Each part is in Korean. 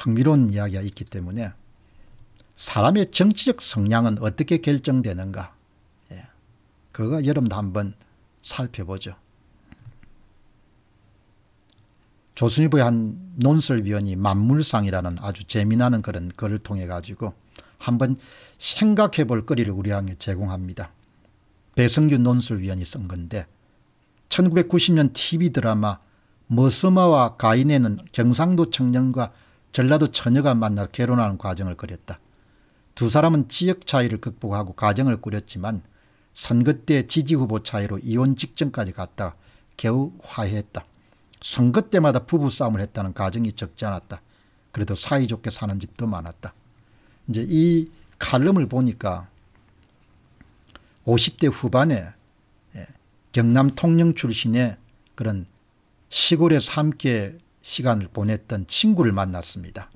흥미로운 이야기가 있기 때문에 사람의 정치적 성향은 어떻게 결정되는가 예. 그거 여러분도 한번 살펴보죠. 조선일보의 한 논설위원이 만물상이라는 아주 재미나는 그런 글을 통해 가지고 한번 생각해 볼 거리를 우리에게 제공합니다. 배성균 논술위원이 쓴 건데 1990년 TV 드라마 머스마와 가인에는 경상도 청년과 전라도 처녀가 만나 결혼하는 과정을 그렸다. 두 사람은 지역 차이를 극복하고 가정을 꾸렸지만 선거 때 지지후보 차이로 이혼 직전까지 갔다 겨우 화해했다. 선거 때마다 부부싸움을 했다는 가정이 적지 않았다. 그래도 사이좋게 사는 집도 많았다. 이제 이 칼럼을 보니까 50대 후반에 예, 경남 통영 출신의 그런 시골에서 함께 시간을 보냈던 친구를 만났습니다.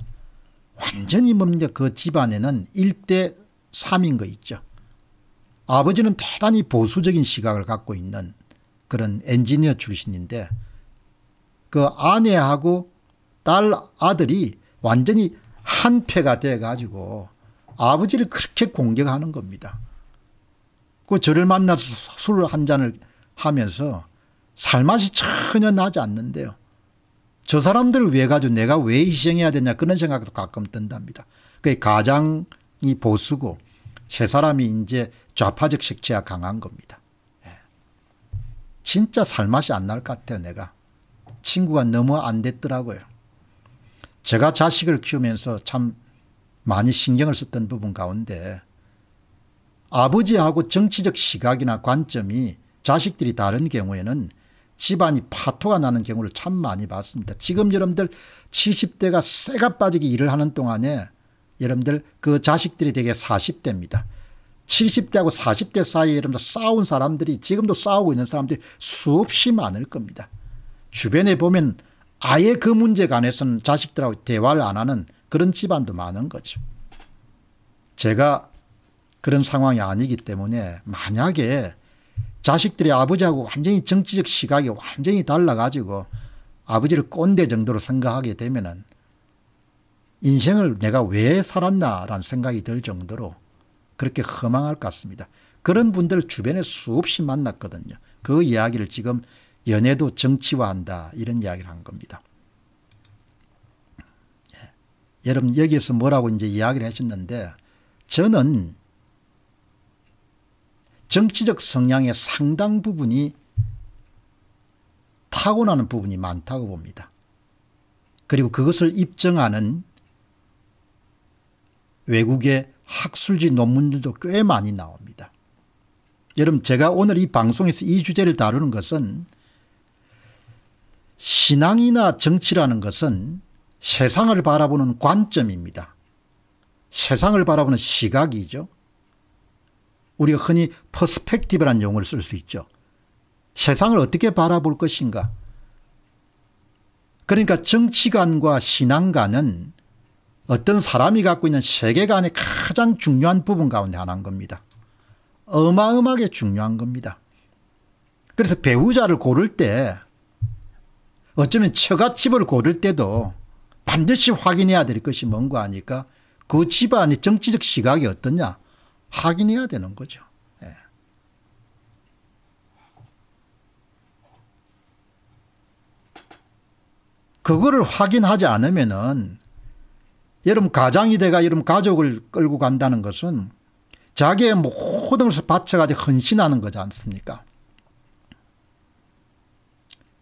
완전히 뭡니까 뭐 그 집안에는 1대 3인 거 있죠. 아버지는 대단히 보수적인 시각을 갖고 있는 그런 엔지니어 출신인데 그 아내하고 딸 아들이 완전히 한패가 돼가지고 아버지를 그렇게 공격하는 겁니다. 그 저를 만나서 술 한 잔을 하면서 살맛이 전혀 나지 않는데요. 저 사람들을 위 가지고 내가 왜 희생해야 되냐 그런 생각도 가끔 든답니다. 그게 가장이 보수고 세 사람이 이제 좌파적 색채가 강한 겁니다. 예. 진짜 살맛이 안 날 것 같아요 내가. 친구가 너무 안 됐더라고요. 제가 자식을 키우면서 참 많이 신경을 썼던 부분 가운데 아버지하고 정치적 시각이나 관점이 자식들이 다른 경우에는 집안이 파토가 나는 경우를 참 많이 봤습니다. 지금 여러분들 70대가 쇠가 빠지게 일을 하는 동안에 여러분들 그 자식들이 되게 40대입니다. 70대하고 40대 사이에 여러분들 싸운 사람들이 지금도 싸우고 있는 사람들이 수없이 많을 겁니다. 주변에 보면 아예 그 문제 관해서는 자식들하고 대화를 안 하는 그런 집안도 많은 거죠. 제가 그런 상황이 아니기 때문에 만약에 자식들이 아버지하고 완전히 정치적 시각이 완전히 달라가지고 아버지를 꼰대 정도로 생각하게 되면은 인생을 내가 왜 살았나라는 생각이 들 정도로 그렇게 허망할 것 같습니다. 그런 분들 주변에 수없이 만났거든요. 그 이야기를 지금 연애도 정치화한다 이런 이야기를 한 겁니다. 예. 여러분 여기서 에 뭐라고 이제 이야기를 하셨는데 저는 정치적 성향의 상당 부분이 타고나는 부분이 많다고 봅니다. 그리고 그것을 입증하는 외국의 학술지 논문들도 꽤 많이 나옵니다. 여러분 제가 오늘 이 방송에서 이 주제를 다루는 것은 신앙이나 정치라는 것은 세상을 바라보는 관점입니다. 세상을 바라보는 시각이죠. 우리가 흔히 퍼스펙티브는 용어를 쓸 수 있죠. 세상을 어떻게 바라볼 것인가. 그러니까 정치관과 신앙관은 어떤 사람이 갖고 있는 세계관의 가장 중요한 부분 가운데 하나인 겁니다. 어마어마하게 중요한 겁니다. 그래서 배우자를 고를 때 어쩌면 처갓집을 고를 때도 반드시 확인해야 될 것이 뭔가 하니까 그 집안의 정치적 시각이 어떠냐 확인해야 되는 거죠. 예. 그거를 확인하지 않으면은 여러분 가장이 돼가 여러분 가족을 끌고 간다는 것은 자기의 모든 것을 바쳐가지고 헌신하는 거지 않습니까?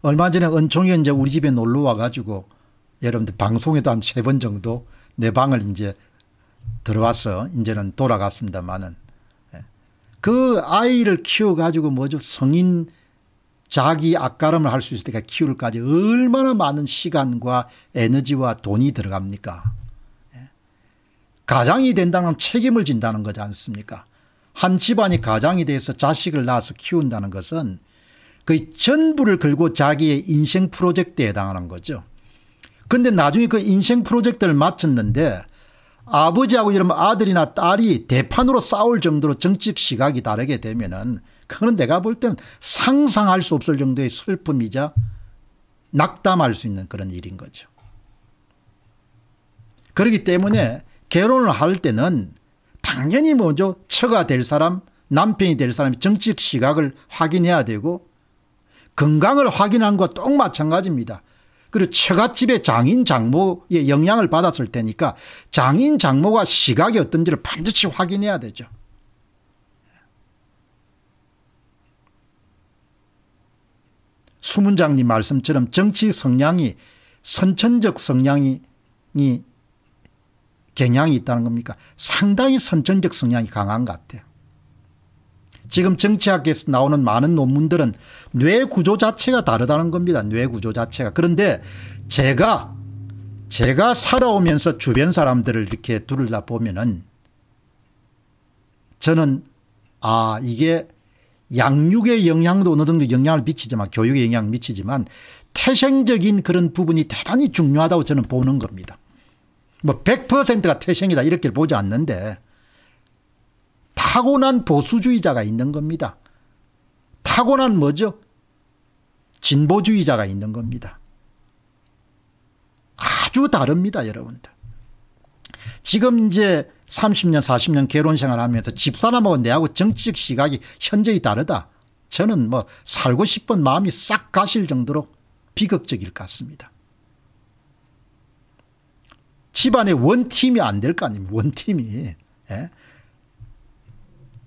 얼마 전에 은총이 이제 우리 집에 놀러 와가지고 여러분들 방송에도 한 세 번 정도 내 방을 이제 들어와서 이제는 돌아갔습니다만은 예. 그 아이를 키워가지고 뭐죠 성인 자기 악가름을 할 수 있을 때가 키울까지 얼마나 많은 시간과 에너지와 돈이 들어갑니까? 예. 가장이 된다는 책임을 진다는 거지 않습니까? 한 집안이 가장이 돼서 자식을 낳아서 키운다는 것은 그 전부를 걸고 자기의 인생 프로젝트에 해당하는 거죠. 그런데 나중에 그 인생 프로젝트를 마쳤는데 아버지하고 이러 아들이나 딸이 대판으로 싸울 정도로 정치적 시각이 다르게 되면은 그건 내가 볼 때는 상상할 수 없을 정도의 슬픔이자 낙담할 수 있는 그런 일인 거죠. 그렇기 때문에 결혼을 할 때는 당연히 먼저 처가 될 사람, 남편이 될 사람이 정치적 시각을 확인해야 되고 건강을 확인한 것 똑 마찬가지입니다. 그리고 처갓집의 장인 장모의 영향을 받았을 테니까 장인 장모가 시각이 어떤지를 반드시 확인해야 되죠. 수문장님 말씀처럼 정치 성향이 선천적 성향이 경향이 있다는 겁니까? 상당히 선천적 성향이 강한 것 같아요. 지금 정치학에서 나오는 많은 논문들은 뇌 구조 자체가 다르다는 겁니다. 뇌 구조 자체가. 그런데 제가 제가 살아오면서 주변 사람들을 이렇게 둘러다 보면은 저는 아 이게 양육의 영향도 어느 정도 영향을 미치지만 교육의 영향을 미치지만 태생적인 그런 부분이 대단히 중요하다고 저는 보는 겁니다. 뭐 100%가 태생이다 이렇게 보지 않는데 타고난 보수주의자가 있는 겁니다. 타고난 뭐죠? 진보주의자가 있는 겁니다. 아주 다릅니다, 여러분들. 지금 이제 30년, 40년 결혼 생활하면서 집사람하고 내하고 정치적 시각이 현저히 다르다. 저는 뭐 살고 싶은 마음이 싹 가실 정도로 비극적일 것 같습니다. 집안에 원팀이 안 될 거 아닙니까? 원팀이. 예?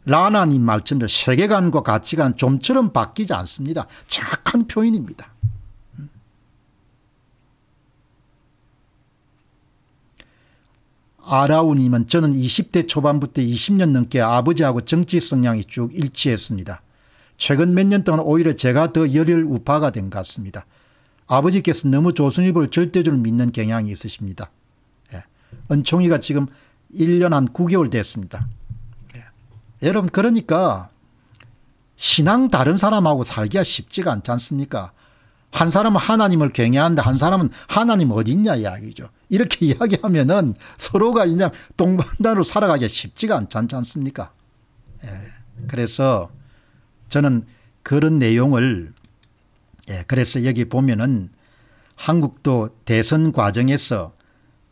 라나님 말처럼 세계관과 가치관 은 좀처럼 바뀌지 않습니다. 정확한 표현입니다. 음. 아라우님은 저는 20대 초반부터 20년 넘게 아버지하고 정치 성향이 쭉 일치했습니다. 최근 몇 년 동안 오히려 제가 더 열혈 우파가 된 것 같습니다. 아버지께서 너무 조선일보를 절대적으로 믿는 경향이 있으십니다. 예. 은총이가 지금 1년 한 9개월 됐습니다. 여러분 그러니까 신앙 다른 사람하고 살기가 쉽지가 않지 않습니까? 한 사람은 하나님을 경외하는데 한 사람은 하나님 어디 있냐 이야기죠. 이렇게 이야기하면은 서로가 그냥 동반자로 살아가기 쉽지가 않지 않습니까? 예. 그래서 저는 그런 내용을 예. 그래서 여기 보면은 한국도 대선 과정에서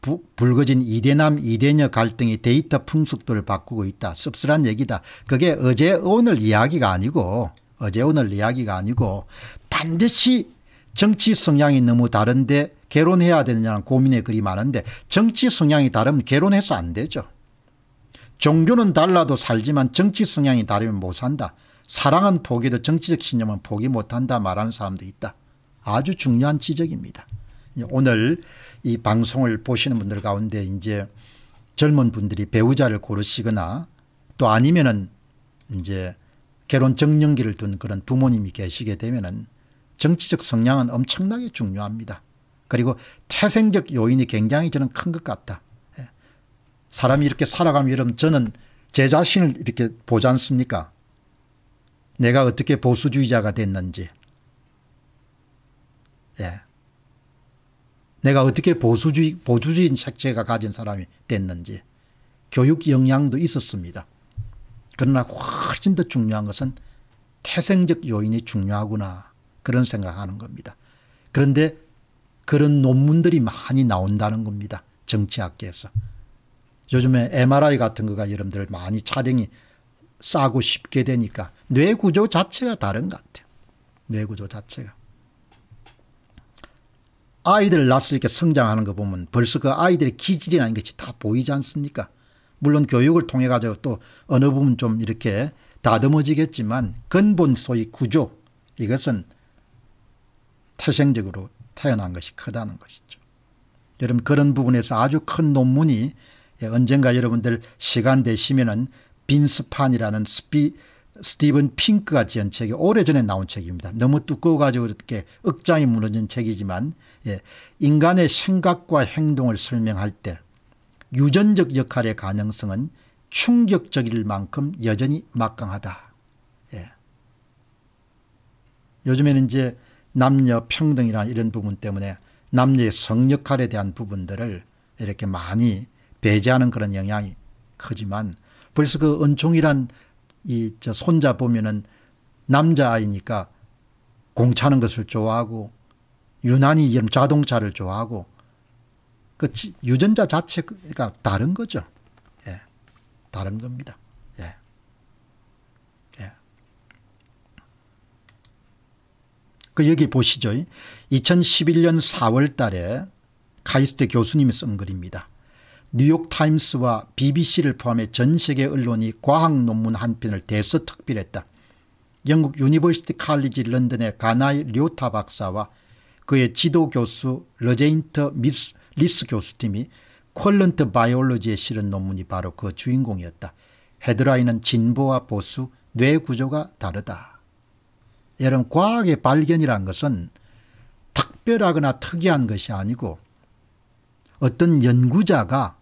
부, 불거진 이대남 이대녀 갈등이 데이터 풍속도를 바꾸고 있다. 씁쓸한 얘기다. 그게 어제 오늘 이야기가 아니고 어제 오늘 이야기가 아니고 반드시 정치 성향이 너무 다른데 개론해야 되느냐는 고민의 글이 많은데 정치 성향이 다르면 개론해서 안 되죠. 종교는 달라도 살지만 정치 성향이 다르면 못 산다. 사랑은 포기도 정치적 신념은 포기 못한다 말하는 사람도 있다. 아주 중요한 지적입니다. 오늘 이 방송을 보시는 분들 가운데 이제 젊은 분들이 배우자를 고르시거나 또 아니면은 이제 결혼 정년기를 둔 그런 부모님이 계시게 되면은 정치적 성향은 엄청나게 중요합니다. 그리고 태생적 요인이 굉장히 저는 큰 것 같다. 예. 사람이 이렇게 살아가면 이러면 저는 제 자신을 이렇게 보지 않습니까? 내가 어떻게 보수주의자가 됐는지. 예. 내가 어떻게 보수주의, 보수주의 인 색채가 가진 사람이 됐는지 교육 영향도 있었습니다. 그러나 훨씬 더 중요한 것은 태생적 요인이 중요하구나 그런 생각하는 겁니다. 그런데 그런 논문들이 많이 나온다는 겁니다. 정치학계에서. 요즘에 MRI 같은 거가 여러분들 많이 촬영이 싸고 쉽게 되니까 뇌 구조 자체가 다른 것 같아요. 뇌 구조 자체가. 아이들 낳았을 때 성장하는 거 보면 벌써 그 아이들의 기질이라는 것이 다 보이지 않습니까? 물론 교육을 통해 가지고 또 어느 부분 좀 이렇게 다듬어지겠지만 근본 소위 구조 이것은 태생적으로 태어난 것이 크다는 것이죠. 여러분 그런 부분에서 아주 큰 논문이 언젠가 여러분들 시간 되시면은 빈스판이라는 스피 스티븐 핑크가 지은 책이 오래전에 나온 책입니다. 너무 두꺼워가지고 이렇게 억장이 무너진 책이지만 예, 인간의 생각과 행동을 설명할 때 유전적 역할의 가능성은 충격적일 만큼 여전히 막강하다. 예. 요즘에는 이제 남녀 평등이나 이런 부분 때문에 남녀의 성역할에 대한 부분들을 이렇게 많이 배제하는 그런 영향이 크지만 벌써 그 은총이란 이저 손자 보면은 남자아이니까 공차는 것을 좋아하고 유난히 이런 자동차를 좋아하고 그 유전자 자체가 다른 거죠. 예. 다른 겁니다. 예. 예. 그 여기 보시죠. 2011년 4월 달에 카이스트 교수님이 쓴 글입니다. 뉴욕타임스와 BBC를 포함해 전 세계 언론이 과학 논문 한 편을 대서특필했다. 영국 유니버시티 칼리지 런던의 가나이 료타 박사와 그의 지도 교수 러제인터 미스, 리스 교수팀이 퀄런트 바이올로지에 실은 논문이 바로 그 주인공이었다. 헤드라인은 진보와 보수, 뇌 구조가 다르다. 여러분 과학의 발견이란 것은 특별하거나 특이한 것이 아니고 어떤 연구자가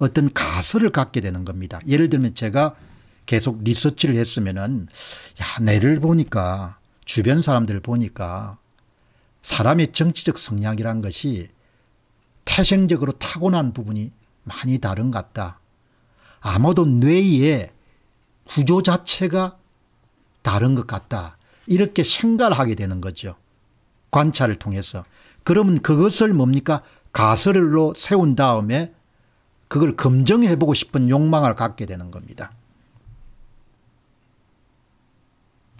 어떤 가설을 갖게 되는 겁니다. 예를 들면 제가 계속 리서치를 했으면은 야 내를 보니까 주변 사람들을 보니까 사람의 정치적 성향이란 것이 태생적으로 타고난 부분이 많이 다른 것 같다. 아마도 뇌의 구조 자체가 다른 것 같다. 이렇게 생각을 하게 되는 거죠. 관찰을 통해서. 그러면 그것을 뭡니까? 가설로 세운 다음에 그걸 검증해 보고 싶은 욕망을 갖게 되는 겁니다.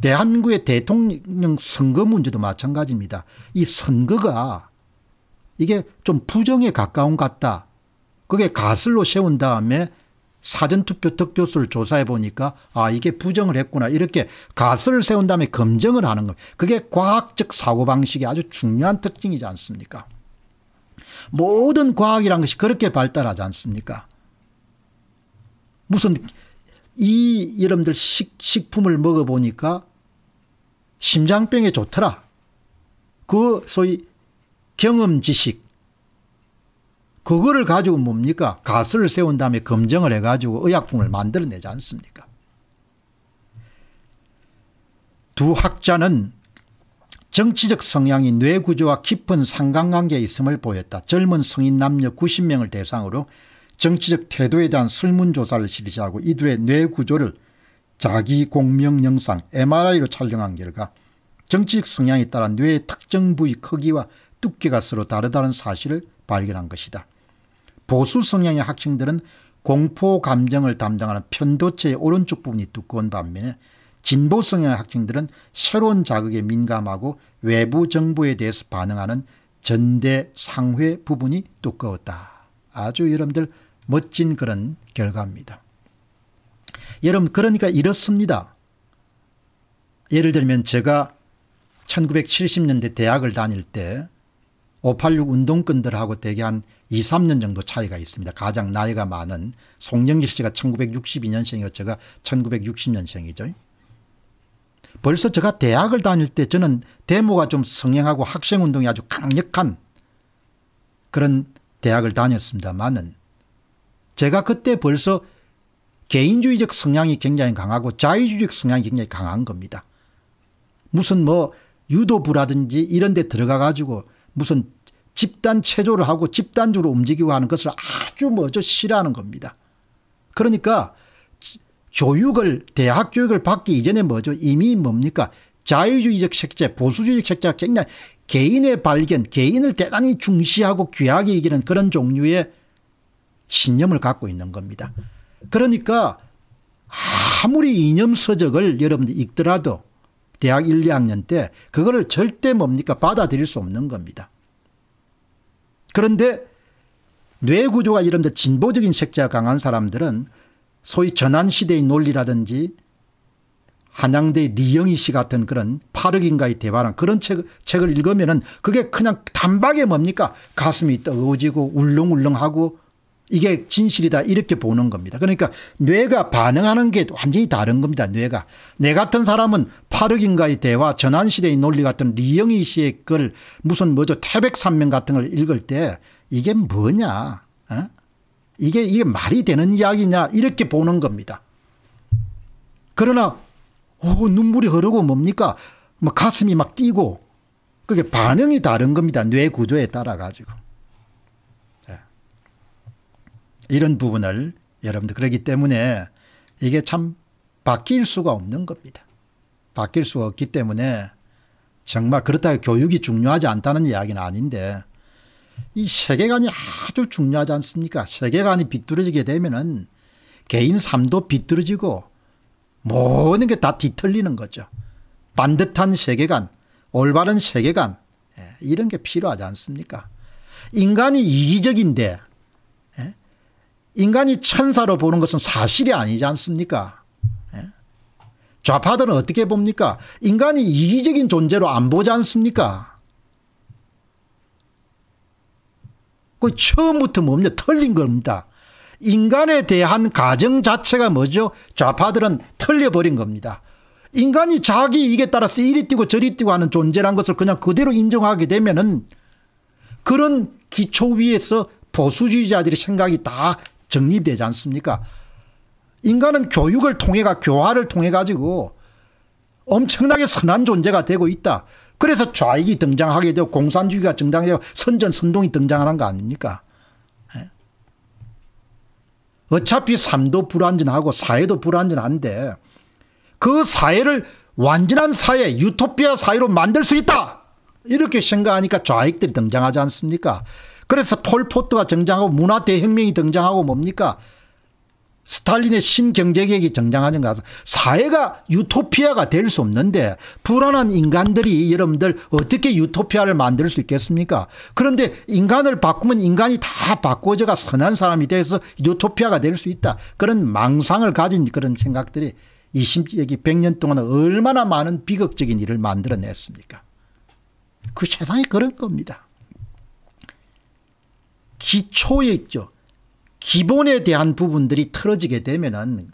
대한민국의 대통령 선거 문제도 마찬가지입니다. 이 선거가 이게 좀 부정에 가까운 같다. 그게 가슬로 세운 다음에 사전투표 득표수를 조사해 보니까 아 이게 부정을 했구나 이렇게 가설을 세운 다음에 검증을 하는 거 그게 과학적 사고방식의 아주 중요한 특징이지 않습니까 모든 과학이란 것이 그렇게 발달하지 않습니까? 무슨 이 여러분들 식, 식품을 먹어보니까 심장병에 좋더라. 그 소위 경험 지식. 그거를 가지고 뭡니까? 가스를 세운 다음에 검증을 해가지고 의약품을 만들어내지 않습니까? 두 학자는 정치적 성향이 뇌구조와 깊은 상관관계에 있음을 보였다. 젊은 성인 남녀 90명을 대상으로 정치적 태도에 대한 설문조사를 실시하고 이들의 뇌구조를 자기 공명 영상 MRI로 촬영한 결과 정치적 성향에 따라 뇌의 특정 부위 크기와 두께가 서로 다르다는 사실을 발견한 것이다. 보수 성향의 학생들은 공포 감정을 담당하는 편도체의 오른쪽 부분이 두꺼운 반면에 진보 성향의 학생들은 새로운 자극에 민감하고 외부 정보에 대해서 반응하는 전대 상회 부분이 두꺼웠다. 아주 여러분들 멋진 그런 결과입니다. 여러분 그러니까 이렇습니다. 예를 들면 제가 1970년대 대학을 다닐 때 586 운동권들하고 대개 한 2, 3년 정도 차이가 있습니다. 가장 나이가 많은 송영길 씨가 1962년생이고 제가 1960년생이죠. 벌써 제가 대학을 다닐 때 저는 데모가 좀 성행하고 학생운동이 아주 강력한 그런 대학을 다녔습니다만은 제가 그때 벌써 개인주의적 성향이 굉장히 강하고 자유주의적 성향이 굉장히 강한 겁니다. 무슨 뭐 유도부라든지 이런 데 들어가 가지고 무슨 집단 체조를 하고 집단적으로 움직이고 하는 것을 아주 뭐 저 싫어하는 겁니다. 그러니까 교육을 대학 교육을 받기 이전에 뭐죠? 이미 뭡니까? 자유주의적 색채 보수주의적 색채가 굉장히 개인의 발견 개인을 대단히 중시하고 귀하게 이기는 그런 종류의 신념을 갖고 있는 겁니다. 그러니까 아무리 이념서적을 여러분들 읽더라도 대학 1, 2학년 때 그거를 절대 뭡니까 받아들일 수 없는 겁니다. 그런데 뇌구조가 이런 진보적인 색채가 강한 사람들은 소위 전환시대의 논리라든지 한양대 리영희 씨 같은 그런 파르긴가의 대화랑 그런 책, 책을 읽으면 은 그게 그냥 단박에 뭡니까 가슴이 뜨거워지고 울렁울렁하고 이게 진실이다 이렇게 보는 겁니다. 그러니까 뇌가 반응하는 게 완전히 다른 겁니다. 뇌가. 내 같은 사람은 파르긴가의 대화 전환시대의 논리 같은 리영희 씨의 글 무슨 뭐죠 태백산명 같은 걸 읽을 때 이게 뭐냐 어? 이게, 이게 말이 되는 이야기냐 이렇게 보는 겁니다. 그러나 오, 눈물이 흐르고 뭡니까? 뭐 가슴이 막 뛰고 그게 반응이 다른 겁니다. 뇌 구조에 따라 가지고. 네. 예. 이런 부분을 여러분들 그러기 때문에 이게 참 바뀔 수가 없는 겁니다. 바뀔 수 없기 때문에 정말 그렇다고 교육이 중요하지 않다는 이야기는 아닌데 이 세계관이 아주 중요하지 않습니까? 세계관이 비뚤어지게 되면은 개인 삶도 비뚤어지고 모든 게 다 뒤틀리는 거죠. 반듯한 세계관, 올바른 세계관 예, 이런 게 필요하지 않습니까? 인간이 이기적인데 예, 인간이 천사로 보는 것은 사실이 아니지 않습니까? 예, 좌파들은 어떻게 봅니까? 인간이 이기적인 존재로 안 보지 않습니까? 그 처음부터 뭡니까? 뭐 틀린 겁니다. 인간에 대한 가정 자체가 뭐죠? 좌파들은 틀려버린 겁니다. 인간이 자기 이익에 따라서 이리 뛰고 저리 뛰고 하는 존재란 것을 그냥 그대로 인정하게 되면은 그런 기초 위에서 보수주의자들의 생각이 다 정립되지 않습니까? 인간은 교육을 통해가 교화를 통해 가지고 엄청나게 선한 존재가 되고 있다. 그래서 좌익이 등장하게 되고 공산주의가 등장하 되고 선전선동이 등장하는 거 아닙니까? 예? 어차피 삶도 불완전하고 사회도 불완전한데 그 사회를 완전한 사회 유토피아 사회로 만들 수 있다 이렇게 생각하니까 좌익들이 등장하지 않습니까 그래서 폴포트가 등장하고 문화대혁명이 등장하고 뭡니까 스탈린의 신경제계획이 정당하는 것은 사회가 유토피아가 될 수 없는데 불안한 인간들이 여러분들 어떻게 유토피아를 만들 수 있겠습니까 그런데 인간을 바꾸면 인간이 다 바꿔져가 선한 사람이 돼서 유토피아가 될 수 있다 그런 망상을 가진 그런 생각들이 이0세기 100년 동안 얼마나 많은 비극적인 일을 만들어냈습니까 그 세상이 그런 겁니다 기초에 있죠 기본에 대한 부분들이 틀어지게 되면은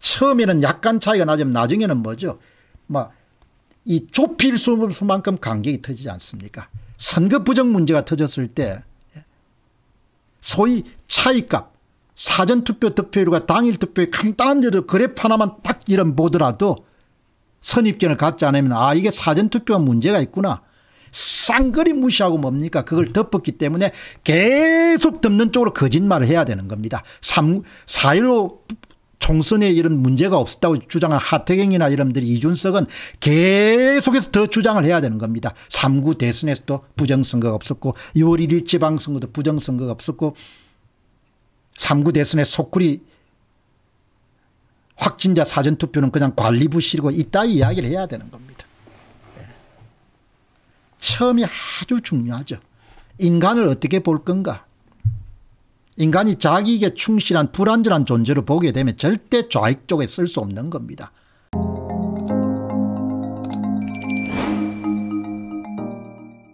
처음에는 약간 차이가 나지만 나중에는 뭐죠? 뭐이 좁힐 수만큼 간격이 터지지 않습니까? 선거 부정 문제가 터졌을 때 소위 차이값 사전투표 득표율과 당일 투표의 간단한 예로 그래프 하나만 딱 이런 보더라도 선입견을 갖지 않으면 아 이게 사전투표가 문제가 있구나 쌍거리 무시하고 뭡니까 그걸 덮었기 때문에 계속 덮는 쪽으로 거짓말을 해야 되는 겁니다. 3, 4.15 총선에 이런 문제가 없었다고 주장한 하태경이나 이런들이 이준석은 계속해서 더 주장을 해야 되는 겁니다. 3구 대선에서도 부정선거가 없었고 6월 1일 지방선거도 부정선거가 없었고 3구 대선에 소쿠리 확진자 사전투표는 그냥 관리부실이고 이따 이야기를 해야 되는 겁니다. 처음이 아주 중요하죠. 인간을 어떻게 볼 건가? 인간이 자기에게 충실한 불완전한 존재로 보게 되면 절대 좌익 쪽에 쓸 수 없는 겁니다.